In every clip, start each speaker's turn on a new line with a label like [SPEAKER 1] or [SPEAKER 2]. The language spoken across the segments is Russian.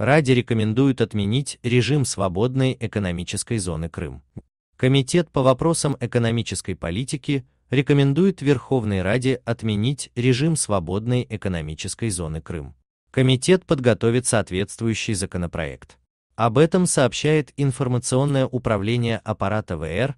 [SPEAKER 1] Ради рекомендуют отменить режим свободной экономической зоны Крым. Комитет по вопросам экономической политики рекомендует Верховной Раде отменить режим свободной экономической зоны Крым. Комитет подготовит соответствующий законопроект. Об этом сообщает информационное управление аппарата ВР.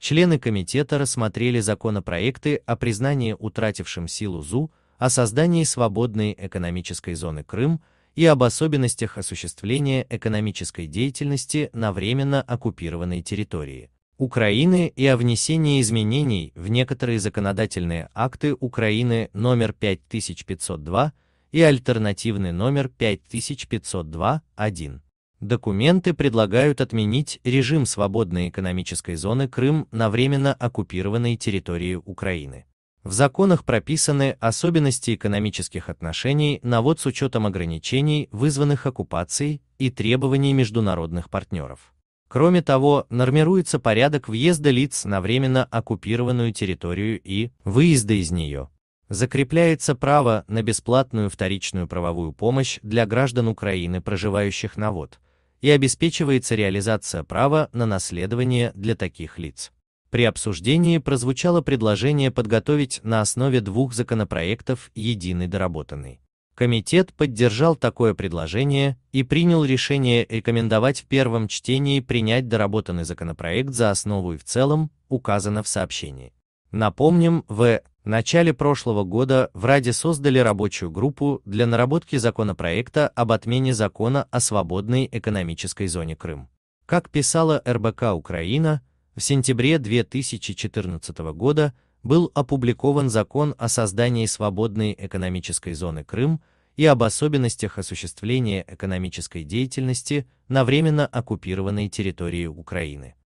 [SPEAKER 1] Члены комитета рассмотрели законопроекты о признании утратившим силу ЗУ, о создании свободной экономической зоны Крым, и об особенностях осуществления экономической деятельности на временно оккупированной территории Украины и о внесении изменений в некоторые законодательные акты Украины номер 5502 и альтернативный номер 5502-1. Документы предлагают отменить режим свободной экономической зоны Крым на временно оккупированной территории Украины. В законах прописаны особенности экономических отношений на вот с учетом ограничений, вызванных оккупацией, и требований международных партнеров. Кроме того, нормируется порядок въезда лиц на временно оккупированную территорию и выезда из нее. Закрепляется право на бесплатную вторичную правовую помощь для граждан Украины, проживающих на ВОД, и обеспечивается реализация права на наследование для таких лиц. При обсуждении прозвучало предложение подготовить на основе двух законопроектов единый доработанный. Комитет поддержал такое предложение и принял решение рекомендовать в первом чтении принять доработанный законопроект за основу и в целом, указано в сообщении. Напомним, в начале прошлого года в Раде создали рабочую группу для наработки законопроекта об отмене закона о свободной экономической зоне Крым. Как писала РБК Украина, в сентябре 2014 года был опубликован закон о создании свободной экономической зоны Крым и об особенностях осуществления экономической деятельности на временно оккупированной территории Украины.